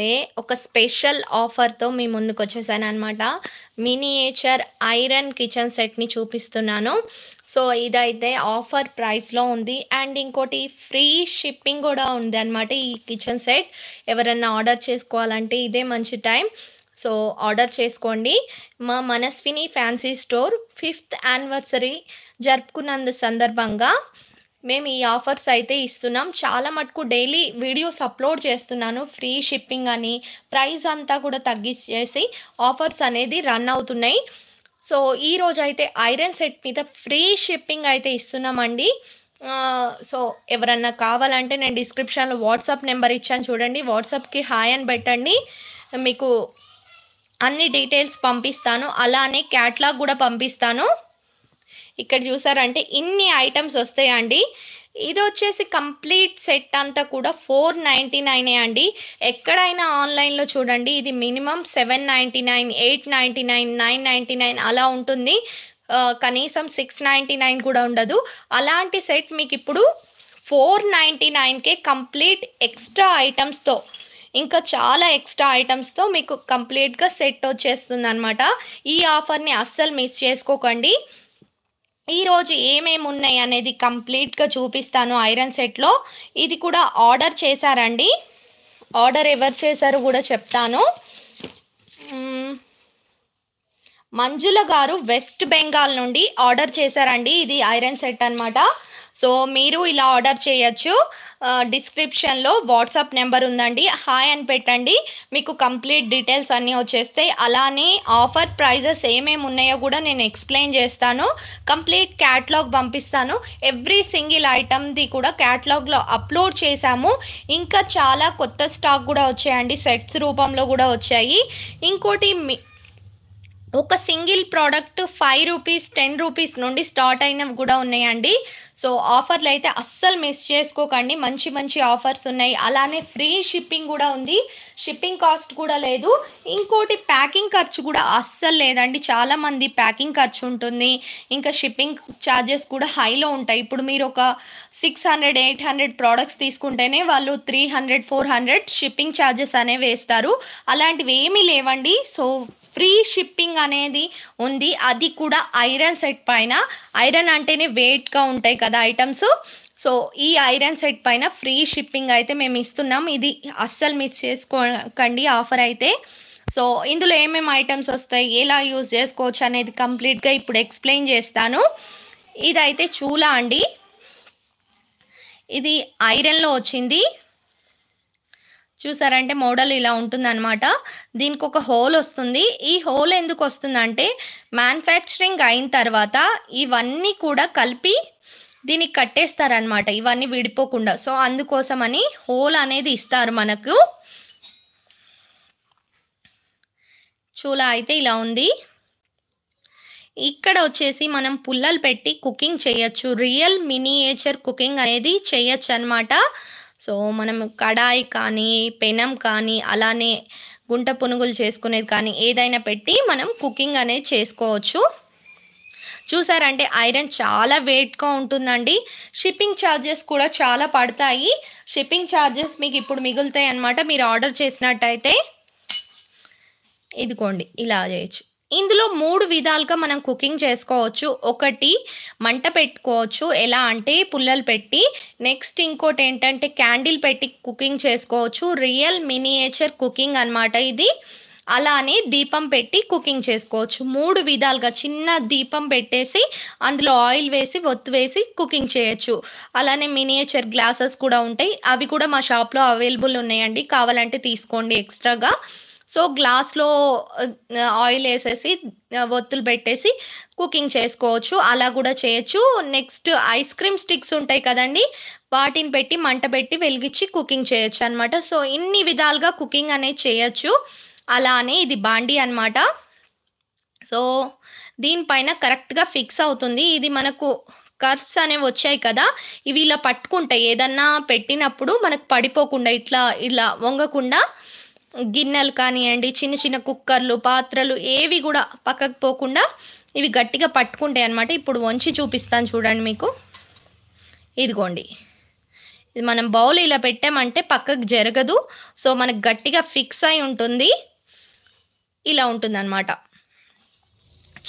అయితే ఒక స్పెషల్ ఆఫర్తో మీ ముందుకు వచ్చేసాను అనమాట మినియేచర్ ఐరన్ కిచెన్ సెట్ని చూపిస్తున్నాను సో ఇదైతే ఆఫర్ ప్రైస్లో ఉంది అండ్ ఇంకోటి ఫ్రీ షిప్పింగ్ కూడా ఉంది అనమాట ఈ కిచెన్ సెట్ ఎవరన్నా ఆర్డర్ చేసుకోవాలంటే ఇదే మంచి టైం సో ఆర్డర్ చేసుకోండి మా Manasvini fancy store fifth anniversary జరుపుకున్నందు సందర్భంగా మేము ఈ ఆఫర్స్ అయితే ఇస్తున్నాం చాలా మటుకు డైలీ వీడియోస్ అప్లోడ్ చేస్తున్నాను ఫ్రీ షిప్పింగ్ అని ప్రైస్ అంతా కూడా తగ్గించేసి ఆఫర్స్ అనేది రన్ అవుతున్నాయి సో ఈ అయితే ఐరన్ సెట్ మీద ఫ్రీ షిప్పింగ్ అయితే ఇస్తున్నామండి సో ఎవరన్నా కావాలంటే నేను డిస్క్రిప్షన్లో వాట్సాప్ నెంబర్ ఇచ్చాను చూడండి వాట్సాప్కి హాయ్ అని పెట్టండి మీకు అన్ని డీటెయిల్స్ పంపిస్తాను అలానే క్యాట్లాగ్ కూడా పంపిస్తాను ఇక్కడ చూసారంటే ఇన్ని ఐటమ్స్ వస్తాయండి ఇది వచ్చేసి కంప్లీట్ సెట్ అంతా కూడా ఫోర్ నైంటీ నైనే అండి ఎక్కడైనా ఆన్లైన్లో చూడండి ఇది minimum seven ninety nine eight ninety nine nine ninety nine అలా ఉంటుంది కనీసం సిక్స్ నైంటీ నైన్ కూడా ఉండదు అలాంటి సెట్ మీకు ఇప్పుడు ఫోర్ నైంటీ నైన్కే కంప్లీట్ ఎక్స్ట్రా ఐటమ్స్తో ఇంకా చాలా ఎక్స్ట్రా ఐటమ్స్తో మీకు కంప్లీట్గా సెట్ వచ్చేస్తుంది అనమాట ఈ ఆఫర్ని అస్సలు మిస్ చేసుకోకండి ఈరోజు ఏమేమి ఉన్నాయి అనేది కంప్లీట్గా చూపిస్తాను ఐరన్ సెట్లో ఇది కూడా ఆర్డర్ చేశారండి ఆర్డర్ ఎవరు చేశారు కూడా చెప్తాను మంజుల గారు వెస్ట్ బెంగాల్ నుండి ఆర్డర్ చేశారండి ఇది ఐరన్ సెట్ అనమాట సో మీరు ఇలా ఆర్డర్ చేయొచ్చు డిస్క్రిప్షన్లో వాట్సాప్ నెంబర్ ఉందండి హాయ్ అని పెట్టండి మీకు కంప్లీట్ డీటెయిల్స్ అన్నీ వచ్చేస్తాయి అలానే ఆఫర్ ప్రైజెస్ ఏమేమి ఉన్నాయో కూడా నేను ఎక్స్ప్లెయిన్ చేస్తాను కంప్లీట్ క్యాట్లాగ్ పంపిస్తాను ఎవ్రీ సింగిల్ ఐటమ్ది కూడా క్యాట్లాగ్లో అప్లోడ్ చేశాము ఇంకా చాలా కొత్త స్టాక్ కూడా వచ్చాయండి సెట్స్ రూపంలో కూడా వచ్చాయి ఇంకోటి ఒక single product five rupees ten rupees నుండి స్టార్ట్ అయినవి కూడా ఉన్నాయండి సో ఆఫర్లు అయితే అస్సలు మిస్ చేసుకోకండి మంచి మంచి ఆఫర్స్ ఉన్నాయి అలానే ఫ్రీ షిప్పింగ్ కూడా ఉంది షిప్పింగ్ కాస్ట్ కూడా లేదు ఇంకోటి ప్యాకింగ్ ఖర్చు కూడా అస్సలు లేదండి చాలామంది ప్యాకింగ్ ఖర్చు ఉంటుంది ఇంకా షిప్పింగ్ ఛార్జెస్ కూడా హైలో ఉంటాయి ఇప్పుడు మీరు ఒక six hundred eight hundred products తీసుకుంటేనే వాళ్ళు three hundred four hundred shipping charges అనేవి వేస్తారు అలాంటివి ఏమీ లేవండి సో ఫ్రీ షిప్పింగ్ అనేది ఉంది అది కూడా ఐరన్ సెట్ పైన ఐరన్ అంటేనే వెయిట్గా ఉంటాయి కదా ఐటమ్స్ సో ఈ ఐరన్ సెట్ పైన ఫ్రీ షిప్పింగ్ అయితే మేము ఇస్తున్నాం ఇది అస్సలు మిస్ చేసుకోకండి ఆఫర్ అయితే సో ఇందులో ఏమేమి ఐటమ్స్ వస్తాయి ఎలా యూజ్ చేసుకోవచ్చు అనేది కంప్లీట్గా ఇప్పుడు ఎక్స్ప్లెయిన్ చేస్తాను ఇదైతే చూలా అండి ఇది ఐరన్లో వచ్చింది చూసారంటే మోడల్ ఇలా ఉంటుందన్నమాట దీనికి ఒక హోల్ వస్తుంది ఈ హోల్ ఎందుకు వస్తుందంటే మ్యానుఫ్యాక్చరింగ్ అయిన తర్వాత ఇవన్నీ కూడా కలిపి దీనికి కట్టేస్తారనమాట ఇవన్నీ విడిపోకుండా సో అందుకోసమని హోల్ అనేది ఇస్తారు మనకు చూలా అయితే ఇలా ఉంది ఇక్కడ వచ్చేసి మనం పుల్లలు పెట్టి కుకింగ్ చేయొచ్చు రియల్ మినియేచర్ కుకింగ్ అనేది చేయొచ్చు అనమాట సో మనం కడాయి కానీ పెనం కానీ అలానే గుంట పునుగులు చేసుకునేది కానీ ఏదైనా పెట్టి మనం కుకింగ్ అనేది చేసుకోవచ్చు చూసారంటే ఐరన్ చాలా వెయిట్గా ఉంటుందండి షిప్పింగ్ ఛార్జెస్ కూడా చాలా పడతాయి షిప్పింగ్ ఛార్జెస్ మీకు ఇప్పుడు మిగులుతాయి అనమాట మీరు ఆర్డర్ చేసినట్టయితే ఇదిగోండి ఇలా చేయొచ్చు ఇందులో మూడు విధాలుగా మనం కుకింగ్ చేసుకోవచ్చు ఒకటి మంట పెట్టుకోవచ్చు ఎలా అంటే పుల్లలు పెట్టి నెక్స్ట్ ఇంకోటి ఏంటంటే క్యాండిల్ పెట్టి కుకింగ్ చేసుకోవచ్చు రియల్ మినియేచర్ కుకింగ్ అనమాట ఇది అలానే దీపం పెట్టి కుకింగ్ చేసుకోవచ్చు మూడు విధాలుగా చిన్న దీపం పెట్టేసి అందులో ఆయిల్ వేసి ఒత్తు వేసి కుకింగ్ చేయొచ్చు అలానే మినియేచర్ గ్లాసెస్ కూడా ఉంటాయి అవి కూడా మా షాప్లో అవైలబుల్ ఉన్నాయండి కావాలంటే తీసుకోండి ఎక్స్ట్రాగా సో గ్లాస్లో ఆయిల్ వేసేసి ఒత్తులు పెట్టేసి కుకింగ్ చేసుకోవచ్చు అలా కూడా చేయొచ్చు నెక్స్ట్ ఐస్ క్రీమ్ స్టిక్స్ ఉంటాయి కదండి వాటిని పెట్టి మంట పెట్టి వెలిగించి కుకింగ్ చేయొచ్చు అనమాట సో ఇన్ని విధాలుగా కుకింగ్ అనేది చేయొచ్చు అలానే ఇది బాండి అనమాట సో దీనిపైన కరెక్ట్గా ఫిక్స్ అవుతుంది ఇది మనకు కర్వ్స్ అనేవి వచ్చాయి కదా ఇవి ఇలా పట్టుకుంటాయి ఏదన్నా పెట్టినప్పుడు మనకు పడిపోకుండా ఇట్లా ఇలా వంగకుండా గిన్నెలు కానివ్వండి చిన్న చిన్న కుక్కర్లు పాత్రలు ఏవి కూడా పక్కకు పోకుండా ఇవి గట్టిగా పట్టుకుంటాయి అనమాట ఇప్పుడు వంచి చూపిస్తాను చూడండి మీకు ఇదిగోండి ఇది మనం బౌల్ ఇలా పెట్టామంటే పక్కకు జరగదు సో మనకు గట్టిగా ఫిక్స్ అయి ఉంటుంది ఇలా ఉంటుంది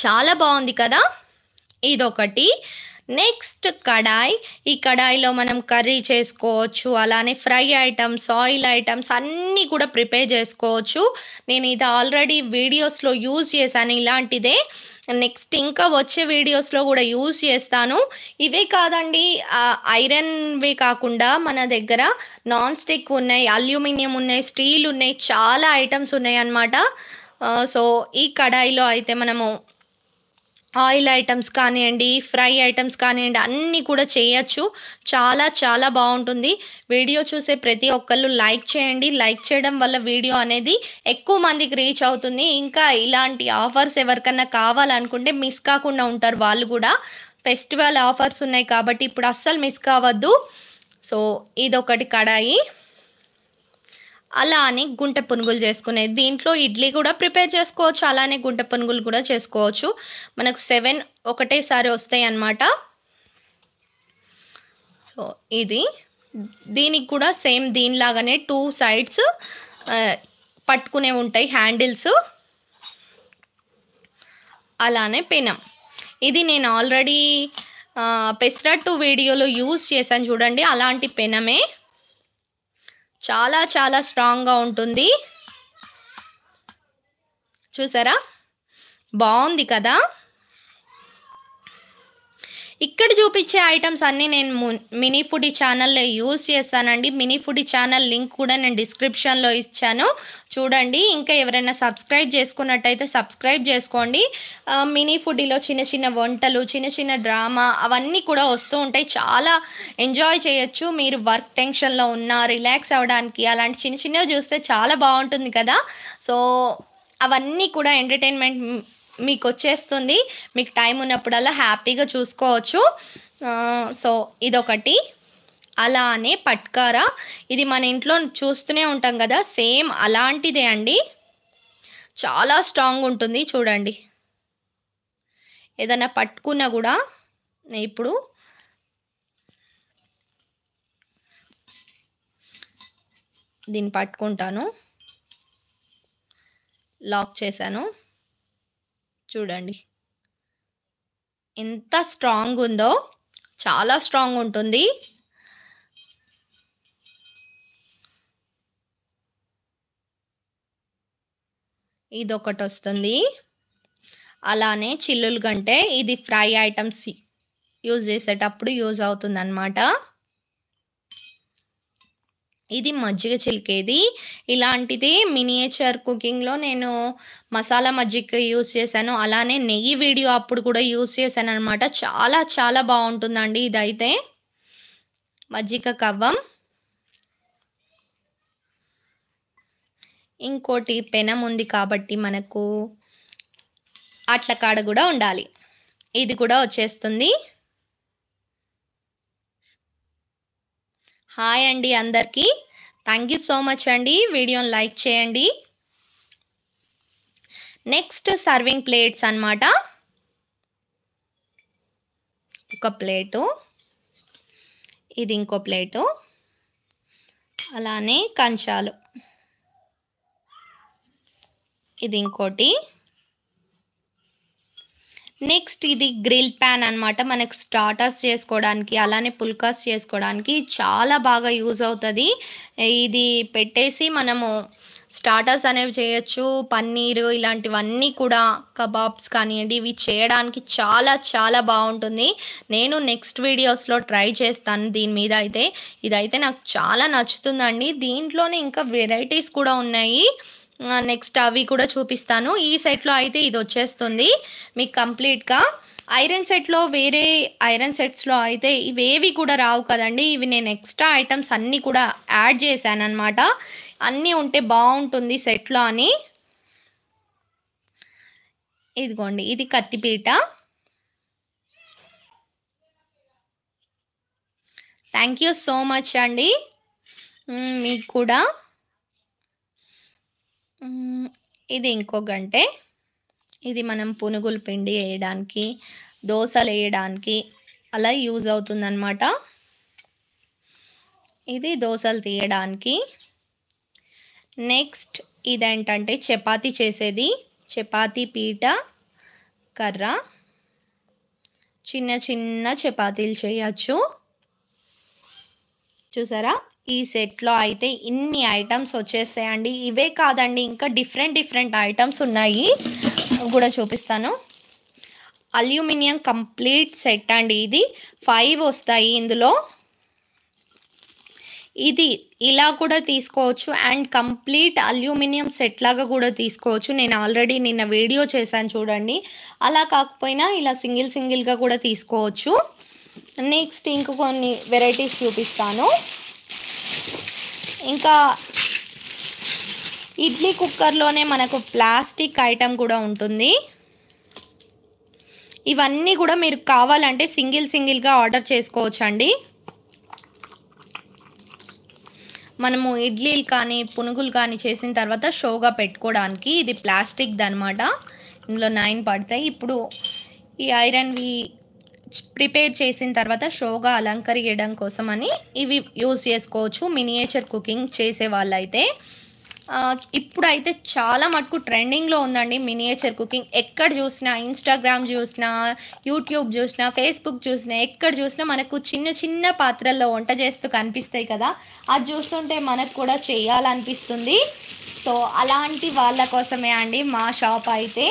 చాలా బాగుంది కదా ఇదొకటి నెక్స్ట్ కడాయి ఈ కడాయిలో మనం కర్రీ చేసుకోవచ్చు అలానే ఫ్రై ఐటమ్స్ ఆయిల్ ఐటమ్స్ అన్నీ కూడా ప్రిపేర్ చేసుకోవచ్చు నేను ఇది ఆల్రెడీ వీడియోస్లో యూజ్ చేశాను ఇలాంటిదే నెక్స్ట్ ఇంకా వచ్చే వీడియోస్లో కూడా యూజ్ చేస్తాను ఇవే కాదండి ఐరన్వి కాకుండా మన దగ్గర నాన్ స్టిక్ ఉన్నాయి అల్యూమినియం ఉన్నాయి స్టీల్ ఉన్నాయి చాలా ఐటమ్స్ ఉన్నాయి అన్నమాట సో ఈ కడాయిలో అయితే మనము ఆయిల్ ఐటమ్స్ కానివ్వండి ఫ్రై ఐటమ్స్ కానివ్వండి అన్నీ కూడా చేయొచ్చు చాలా చాలా బాగుంటుంది వీడియో చూసే ప్రతి ఒక్కళ్ళు లైక్ చేయండి లైక్ చేయడం వల్ల వీడియో అనేది ఎక్కువ మందికి రీచ్ అవుతుంది ఇంకా ఇలాంటి ఆఫర్స్ ఎవరికన్నా కావాలనుకుంటే మిస్ కాకుండా ఉంటారు వాళ్ళు కూడా ఫెస్టివల్ ఆఫర్స్ ఉన్నాయి కాబట్టి ఇప్పుడు అస్సలు మిస్ కావద్దు సో ఇదొకటి కడాయి అలానే గుంట పునుగులు చేసుకునేది దీంట్లో ఇడ్లీ కూడా ప్రిపేర్ చేసుకోవచ్చు అలానే గుంట పునుగులు కూడా చేసుకోవచ్చు మనకు సెవెన్ ఒకటేసారి వస్తాయి అన్నమాట సో ఇది దీనికి కూడా సేమ్ దీనిలాగానే టూ సైడ్స్ పట్టుకునే ఉంటాయి హ్యాండిల్స్ అలానే పెనం ఇది నేను ఆల్రెడీ పెసరట్టు వీడియోలో యూజ్ చేశాను చూడండి అలాంటి పెనమే చాలా చాలా స్ట్రాంగ్గా ఉంటుంది చూసారా బాగుంది కదా ఇక్కడ చూపించే ఐటమ్స్ అన్నీ నేను మినీ ఫుడీ ఛానల్లో యూజ్ చేస్తానండి మినీ ఫుడీ ఛానల్ లింక్ కూడా నేను డిస్క్రిప్షన్లో ఇచ్చాను చూడండి ఇంకా ఎవరైనా సబ్స్క్రైబ్ చేసుకున్నట్టయితే సబ్స్క్రైబ్ చేసుకోండి మినీ ఫుడీలో చిన్న చిన్న వంటలు చిన్న చిన్న డ్రామా అవన్నీ కూడా వస్తూ ఉంటాయి చాలా ఎంజాయ్ చేయొచ్చు మీరు వర్క్ టెన్షన్లో ఉన్న రిలాక్స్ అవ్వడానికి అలాంటి చిన్న చిన్నవి చూస్తే చాలా బాగుంటుంది కదా సో అవన్నీ కూడా ఎంటర్టైన్మెంట్ మీకు వచ్చేస్తుంది మీకు టైం ఉన్నప్పుడల్లా హ్యాపీగా చూసుకోవచ్చు సో ఇదొకటి అలానే పట్కార ఇది మన ఇంట్లో చూస్తూనే ఉంటాం కదా సేమ్ అలాంటిదే అండి చాలా స్ట్రాంగ్ ఉంటుంది చూడండి ఏదైనా పట్టుకున్నా కూడా ఇప్పుడు దీన్ని పట్టుకుంటాను లాక్ చేశాను చూడండి ఎంత స్ట్రాంగ్ ఉందో చాలా స్ట్రాంగ్ ఉంటుంది ఇది ఒకటి వస్తుంది అలానే చిల్లులు కంటే ఇది ఫ్రై ఐటమ్స్ యూజ్ చేసేటప్పుడు యూజ్ అవుతుంది ఇది మజ్జిగ చిలికేది ఇలాంటిది మినియేచర్ కుకింగ్లో నేను మసాలా మజ్జిగ యూస్ చేశాను అలానే నెయ్యి వీడియో అప్పుడు కూడా యూస్ చేశాను అనమాట చాలా చాలా బాగుంటుందండి ఇదైతే మజ్జిగ కవ్వం ఇంకోటి పెనం ఉంది కాబట్టి మనకు అట్ల కాడ కూడా ఉండాలి ఇది కూడా వచ్చేస్తుంది హాయ్ అండి అందరికీ థ్యాంక్ యూ సో మచ్ అండి వీడియోని లైక్ చేయండి నెక్స్ట్ సర్వింగ్ ప్లేట్స్ అనమాట ఒక ప్లేటు ఇది ఇంకో ప్లేటు అలానే కంచాలు ఇది ఇంకోటి నెక్స్ట్ ఇది గ్రిల్ ప్యాన్ అనమాట మనకు స్టార్టర్స్ చేసుకోవడానికి అలానే పుల్కాస్ చేసుకోవడానికి చాలా బాగా యూజ్ అవుతుంది ఇది పెట్టేసి మనము స్టార్టర్స్ అనేవి చేయొచ్చు పన్నీరు ఇలాంటివన్నీ కూడా కబాబ్స్ కానివ్వండి ఇవి చేయడానికి చాలా చాలా బాగుంటుంది నేను నెక్స్ట్ వీడియోస్లో ట్రై చేస్తాను దీని మీద అయితే ఇదైతే నాకు చాలా నచ్చుతుందండి దీంట్లోనే ఇంకా వెరైటీస్ కూడా ఉన్నాయి నెక్స్ట్ అవి కూడా చూపిస్తాను ఈ సెట్లో అయితే ఇది వచ్చేస్తుంది మీకు కంప్లీట్గా ఐరన్ సెట్లో వేరే ఐరన్ సెట్స్లో అయితే ఇవేవి కూడా రావు కదండి ఇవి నేను ఎక్స్ట్రా ఐటమ్స్ అన్నీ కూడా యాడ్ చేశాను అనమాట అన్నీ ఉంటే బాగుంటుంది సెట్లో అని ఇదిగోండి ఇది కత్తిపీట థ్యాంక్ యూ సో మచ్ అండి మీకు కూడా ఇది ఇంకో గంటే ఇది మనం పునుగులు పిండి వేయడానికి దోశలు వేయడానికి అలా యూజ్ అవుతుందన్నమాట ఇది దోశలు తీయడానికి నెక్స్ట్ ఇదేంటంటే చపాతీ చేసేది చపాతీ పీట కర్ర చిన్న చిన్న చపాతీలు చేయచ్చు చూసారా ఈ సెట్లో అయితే ఇన్ని ఐటమ్స్ వచ్చేస్తాయండి ఇవే కాదండి ఇంకా డిఫరెంట్ డిఫరెంట్ ఐటమ్స్ ఉన్నాయి కూడా చూపిస్తాను అల్యూమినియం కంప్లీట్ సెట్ అండి ఇది ఫైవ్ వస్తాయి ఇందులో ఇది ఇలా కూడా తీసుకోవచ్చు అండ్ కంప్లీట్ అల్యూమినియం సెట్ లాగా కూడా తీసుకోవచ్చు నేను ఆల్రెడీ నిన్న వీడియో చేశాను చూడండి అలా కాకపోయినా ఇలా సింగిల్ సింగిల్గా కూడా తీసుకోవచ్చు నెక్స్ట్ ఇంకొన్ని వెరైటీస్ చూపిస్తాను ఇంకా ఇడ్లీ కుక్కర్లోనే మనకు ప్లాస్టిక్ ఐటెం కూడా ఉంటుంది ఇవన్నీ కూడా మీరు కావాలంటే సింగిల్ సింగిల్గా ఆర్డర్ చేసుకోవచ్చండి మనము ఇడ్లీలు కానీ పునుగులు కానీ చేసిన తర్వాత షోగా పెట్టుకోవడానికి ఇది ప్లాస్టిక్ది అనమాట ఇందులో నైన్ పడతాయి ఇప్పుడు ఈ ఐరన్వి ప్రిపేర్ చేసిన తర్వాత షోగా అలంకరియడం కోసం అని ఇవి యూజ్ చేసుకోవచ్చు మినియేచర్ కుకింగ్ చేసే వాళ్ళైతే ఇప్పుడైతే చాలా మటుకు ట్రెండింగ్లో ఉందండి మినియేచర్ కుకింగ్ ఎక్కడ చూసినా ఇన్స్టాగ్రామ్ చూసినా యూట్యూబ్ చూసినా ఫేస్బుక్ చూసినా ఎక్కడ చూసినా మనకు చిన్న చిన్న పాత్రల్లో వంట చేస్తూ కనిపిస్తాయి కదా అది చూస్తుంటే మనకు కూడా చేయాలనిపిస్తుంది సో అలాంటి వాళ్ళ కోసమే అండి మా షాప్ అయితే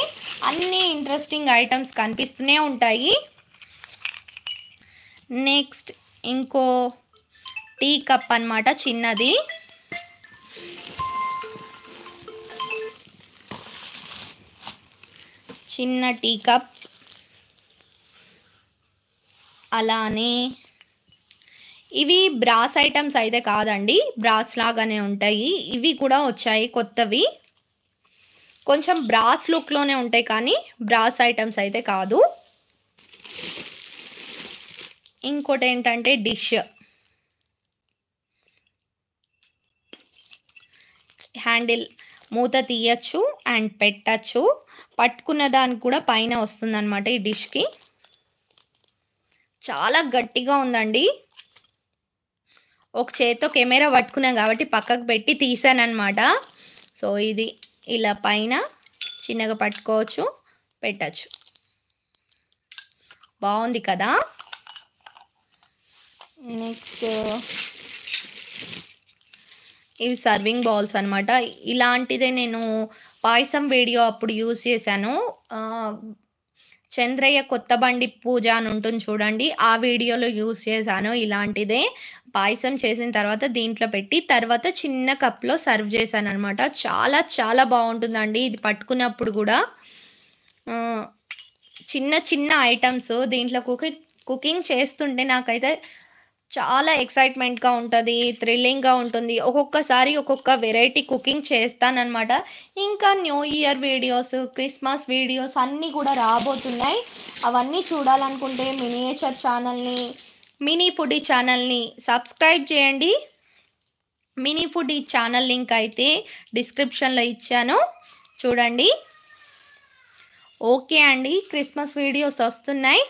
అన్ని ఇంట్రెస్టింగ్ ఐటమ్స్ కనిపిస్తూనే ఉంటాయి నెక్స్ట్ ఇంకో టీ కప్ అనమాట చిన్నది చిన్న టీ కప్ అలానే ఇవి బ్రాస్ ఐటమ్స్ అయితే కాదండి బ్రాస్ లాగానే ఉంటాయి ఇవి కూడా వచ్చాయి కొత్తవి కొంచెం బ్రాస్ లుక్లోనే ఉంటాయి కానీ బ్రాస్ ఐటమ్స్ అయితే కాదు ఇంకోటి ఏంటంటే డిష్ హ్యాండిల్ మూత తీయచ్చు అండ్ పెట్టచ్చు పట్టుకున్న దానికి కూడా పైన వస్తుందన్నమాట ఈ డిష్కి చాలా గట్టిగా ఉందండి ఒక చేత్తో కెమెరా పట్టుకున్నాం కాబట్టి పక్కకు పెట్టి తీసానమాట సో ఇది ఇలా పైన చిన్నగా పట్టుకోవచ్చు పెట్టచ్చు బాగుంది కదా నెక్స్ట్ ఇవి సర్వింగ్ బౌల్స్ అనమాట ఇలాంటిదే నేను పాయసం వీడియో అప్పుడు యూజ్ చేశాను చంద్రయ్య కొత్త బండి పూజ అని ఉంటుంది చూడండి ఆ వీడియోలో యూజ్ చేశాను ఇలాంటిదే పాయసం చేసిన తర్వాత దీంట్లో పెట్టి తర్వాత చిన్న కప్లో సర్వ్ చేశాను అనమాట చాలా చాలా బాగుంటుందండి ఇది పట్టుకున్నప్పుడు కూడా చిన్న చిన్న ఐటమ్స్ దీంట్లో కుకింగ్ కుకింగ్ చేస్తుంటే నాకైతే చాలా ఎక్సైట్మెంట్గా ఉంటుంది థ్రిల్లింగ్గా ఉంటుంది ఒక్కొక్కసారి ఒక్కొక్క వెరైటీ కుకింగ్ చేస్తానమాట ఇంకా new year videos Christmas videos అన్నీ కూడా రాబోతున్నాయి అవన్నీ చూడాలనుకుంటే మినియేచర్ ఛానల్ని మినీ ఫుడీ ఛానల్ని సబ్స్క్రైబ్ చేయండి మినీ ఫుడీ ఛానల్ లింక్ అయితే డిస్క్రిప్షన్లో ఇచ్చాను చూడండి ఓకే అండి క్రిస్మస్ వీడియోస్ వస్తున్నాయి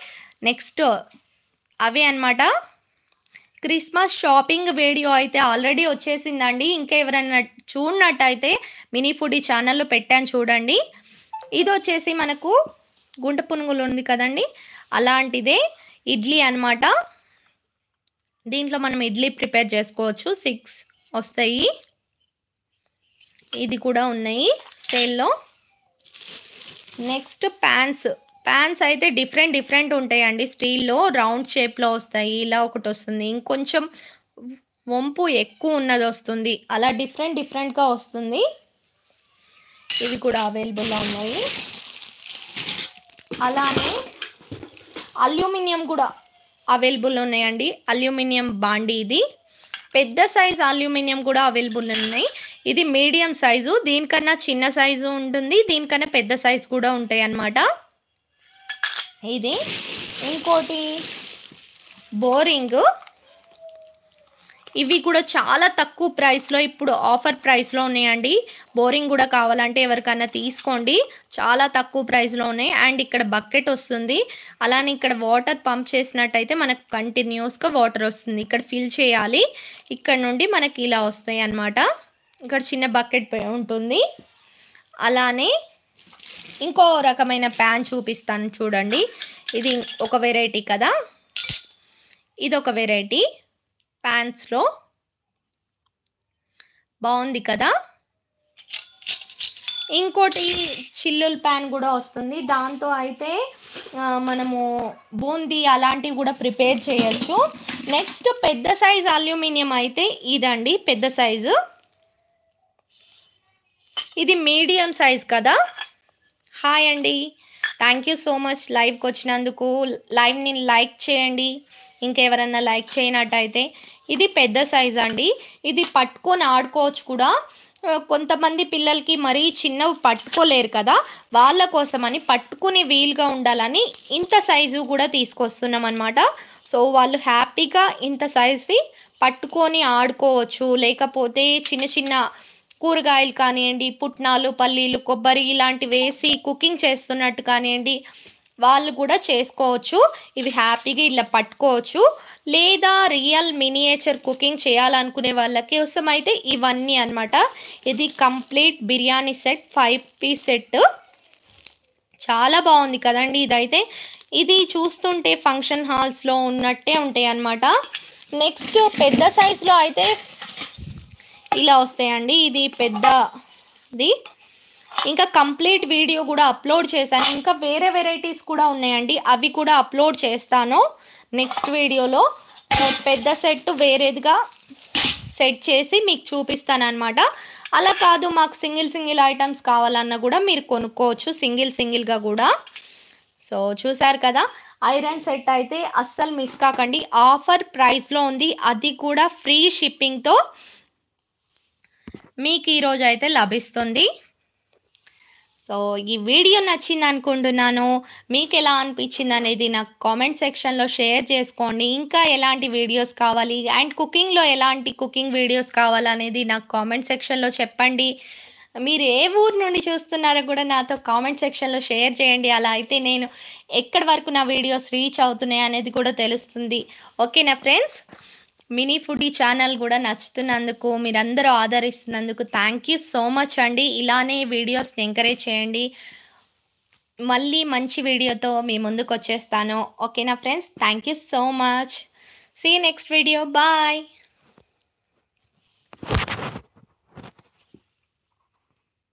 నెక్స్ట్ అవే అనమాట క్రిస్మస్ షాపింగ్ వీడియో అయితే ఆల్రెడీ వచ్చేసిందండి ఇంకా ఎవరైనా చూడనట్టయితే మినీ ఫుడీ ఛానల్లో పెట్టాను చూడండి ఇది వచ్చేసి మనకు గుంట పునుగులు ఉంది కదండి అలాంటిదే ఇడ్లీ అనమాట దీంట్లో మనం ఇడ్లీ ప్రిపేర్ చేసుకోవచ్చు సిక్స్ వస్తాయి ఇది కూడా ఉన్నాయి సేల్లో నెక్స్ట్ ప్యాన్స్ ప్యాన్స్ అయితే డిఫరెంట్ డిఫరెంట్ ఉంటాయండి స్టీల్లో రౌండ్ షేప్లో వస్తాయి ఇలా ఒకటి వస్తుంది ఇంకొంచెం వంపు ఎక్కువ ఉన్నది వస్తుంది అలా డిఫరెంట్ డిఫరెంట్గా వస్తుంది ఇవి కూడా అవైలబుల్గా ఉన్నాయి అలానే అల్యూమినియం కూడా అవైలబుల్ ఉన్నాయండి అల్యూమినియం బాండి ఇది పెద్ద సైజ్ అల్యూమినియం కూడా అవైలబుల్ ఉన్నాయి ఇది మీడియం సైజు దీనికన్నా చిన్న సైజు ఉంటుంది దీనికన్నా పెద్ద సైజు కూడా ఉంటాయి అన్నమాట ఇది ఇంకోటి బోరింగ్ ఇవి కూడా చాలా తక్కువ ప్రైస్లో ఇప్పుడు ఆఫర్ ప్రైస్లో ఉన్నాయండి బోరింగ్ కూడా కావాలంటే ఎవరికైనా తీసుకోండి చాలా తక్కువ ప్రైస్లో ఉన్నాయి అండ్ ఇక్కడ బకెట్ వస్తుంది అలానే ఇక్కడ వాటర్ పంప్ చేసినట్టయితే మనకు కంటిన్యూస్గా వాటర్ వస్తుంది ఇక్కడ ఫిల్ చేయాలి ఇక్కడ నుండి మనకి ఇలా వస్తాయి అన్నమాట ఇక్కడ చిన్న బకెట్ ఉంటుంది అలానే ఇంకో రకమైన ప్యాన్ చూపిస్తాను చూడండి ఇది ఒక వెరైటీ కదా ఇది ఒక వెరైటీ ప్యాన్స్లో బాగుంది కదా ఇంకోటి చిల్లుల ప్యాన్ కూడా వస్తుంది దాంతో అయితే మనము బూందీ అలాంటివి కూడా ప్రిపేర్ చేయొచ్చు నెక్స్ట్ పెద్ద సైజ్ అల్యూమినియం అయితే ఇదండి పెద్ద సైజు ఇది మీడియం సైజ్ కదా హాయ్ అండి థ్యాంక్ యూ సో మచ్ లైవ్కి వచ్చినందుకు లైవ్ని లైక్ చేయండి ఇంకెవరన్నా లైక్ చేయనట్టయితే ఇది పెద్ద సైజ్ అండి ఇది పట్టుకొని ఆడుకోవచ్చు కూడా కొంతమంది పిల్లలకి మరీ చిన్నవి పట్టుకోలేరు కదా వాళ్ళ కోసమని పట్టుకుని వీలుగా ఉండాలని ఇంత సైజు కూడా తీసుకొస్తున్నాం అనమాట సో వాళ్ళు హ్యాపీగా ఇంత సైజ్వి పట్టుకొని ఆడుకోవచ్చు లేకపోతే చిన్న చిన్న కూరగాయలు కానివ్వండి పుట్నాలు పల్లీలు కొబ్బరి ఇలాంటివి వేసి కుకింగ్ చేస్తున్నట్టు కానివ్వండి వాళ్ళు కూడా చేసుకోవచ్చు ఇవి హ్యాపీగా ఇలా పట్టుకోవచ్చు లేదా రియల్ మినియేచర్ కుకింగ్ చేయాలనుకునే వాళ్ళకి అవసరమైతే ఇవన్నీ అనమాట ఇది complete biryani set five piece set చాలా బాగుంది కదండి ఇదైతే ఇది చూస్తుంటే ఫంక్షన్ హాల్స్లో ఉన్నట్టే ఉంటాయి అనమాట నెక్స్ట్ పెద్ద సైజులో అయితే ఇలా వస్తాయండి ఇది పెద్దది ఇంకా కంప్లీట్ వీడియో కూడా అప్లోడ్ చేశాను ఇంకా వేరే వెరైటీస్ కూడా ఉన్నాయండి అవి కూడా అప్లోడ్ చేస్తాను నెక్స్ట్ వీడియోలో పెద్ద సెట్ వేరేదిగా సెట్ చేసి మీకు చూపిస్తాను అనమాట అలా కాదు మాకు సింగిల్ సింగిల్ ఐటమ్స్ కావాలన్నా కూడా మీరు కొనుక్కోవచ్చు సింగిల్ సింగిల్గా కూడా సో చూసారు కదా ఐరన్ సెట్ అయితే అస్సలు మిస్ కాకండి ఆఫర్ ప్రైస్లో ఉంది అది కూడా ఫ్రీ షిప్పింగ్తో మీకు ఈరోజు అయితే లభిస్తుంది సో ఈ వీడియో నచ్చింది అనుకుంటున్నాను మీకు ఎలా అనిపించింది అనేది నాకు కామెంట్ సెక్షన్లో షేర్ చేసుకోండి ఇంకా ఎలాంటి వీడియోస్ కావాలి అండ్ కుకింగ్లో ఎలాంటి కుకింగ్ వీడియోస్ కావాలనేది నాకు కామెంట్ సెక్షన్లో చెప్పండి మీరు ఏ ఊరు నుండి చూస్తున్నారో కూడా నాతో కామెంట్ సెక్షన్లో షేర్ చేయండి అలా అయితే నేను ఎక్కడి వరకు నా వీడియోస్ రీచ్ అవుతున్నాయి అనేది కూడా తెలుస్తుంది ఓకేనా ఫ్రెండ్స్ మినీ ఫుడీ ఛానల్ కూడా నచ్చుతున్నందుకు మీరందరూ ఆదరిస్తున్నందుకు థ్యాంక్ యూ సో మచ్ అండి ఇలానే వీడియోస్ని ఎంకరేజ్ చేయండి మళ్ళీ మంచి వీడియోతో మీ ముందుకు వచ్చేస్తాను ఓకేనా friends thank you so much see next video bye